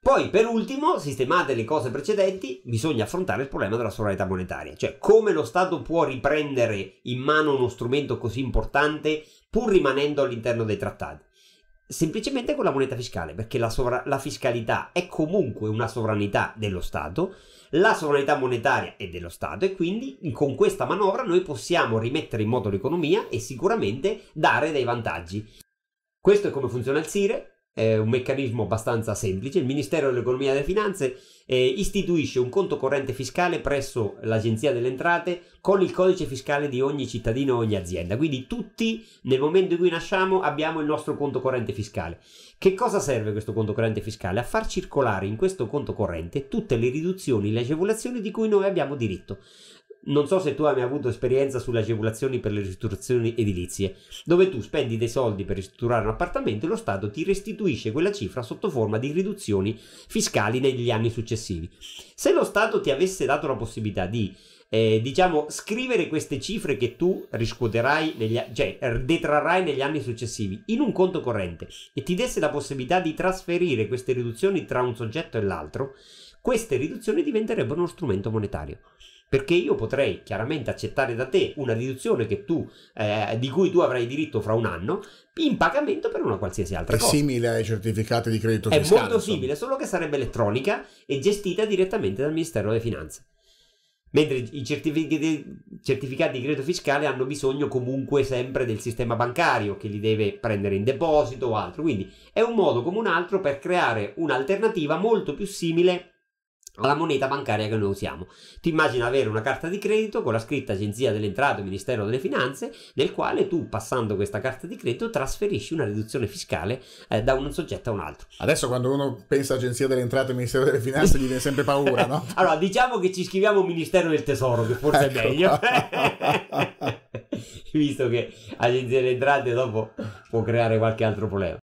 Poi per ultimo, sistemate le cose precedenti, bisogna affrontare il problema della sovranità monetaria, cioè come lo Stato può riprendere in mano uno strumento così importante pur rimanendo all'interno dei trattati semplicemente con la moneta fiscale, perché la, sovra- la, fiscalità è comunque una sovranità dello Stato, la sovranità monetaria è dello Stato e quindi con questa manovra noi possiamo rimettere in moto l'economia e sicuramente dare dei vantaggi. Questo è come funziona il SIRE, eh, un meccanismo abbastanza semplice. Il Ministero dell'Economia e delle Finanze eh, istituisce un conto corrente fiscale presso l'Agenzia delle Entrate con il codice fiscale di ogni cittadino e ogni azienda. Quindi tutti nel momento in cui nasciamo abbiamo il nostro conto corrente fiscale. Che cosa serve questo conto corrente fiscale? A far circolare in questo conto corrente tutte le riduzioni, le agevolazioni di cui noi abbiamo diritto non so se tu hai mai avuto esperienza sulle agevolazioni per le ristrutturazioni edilizie, dove tu spendi dei soldi per ristrutturare un appartamento e lo Stato ti restituisce quella cifra sotto forma di riduzioni fiscali negli anni successivi. Se lo Stato ti avesse dato la possibilità di eh, diciamo, scrivere queste cifre che tu riscuoterai, negli, cioè detrarrai negli anni successivi in un conto corrente e ti desse la possibilità di trasferire queste riduzioni tra un soggetto e l'altro, queste riduzioni diventerebbero uno strumento monetario. Perché io potrei chiaramente accettare da te una riduzione tu, eh, di cui tu avrai diritto fra un anno in pagamento per una qualsiasi altra è cosa. È simile ai certificati di credito fiscale. È molto insomma. simile, solo che sarebbe elettronica e gestita direttamente dal Ministero delle Finanze mentre i certificati di credito fiscale hanno bisogno comunque sempre del sistema bancario che li deve prendere in deposito o altro, quindi è un modo come un altro per creare un'alternativa molto più simile a alla moneta bancaria che noi usiamo. Ti immagina avere una carta di credito con la scritta Agenzia delle Entrate Ministero delle Finanze, nel quale tu, passando questa carta di credito, trasferisci una riduzione fiscale eh, da un soggetto a un altro. Adesso quando uno pensa Agenzia delle Entrate Ministero delle Finanze gli viene sempre paura, no? allora, diciamo che ci scriviamo Ministero del Tesoro, che forse ecco. è meglio. Visto che Agenzia delle Entrate dopo può creare qualche altro problema.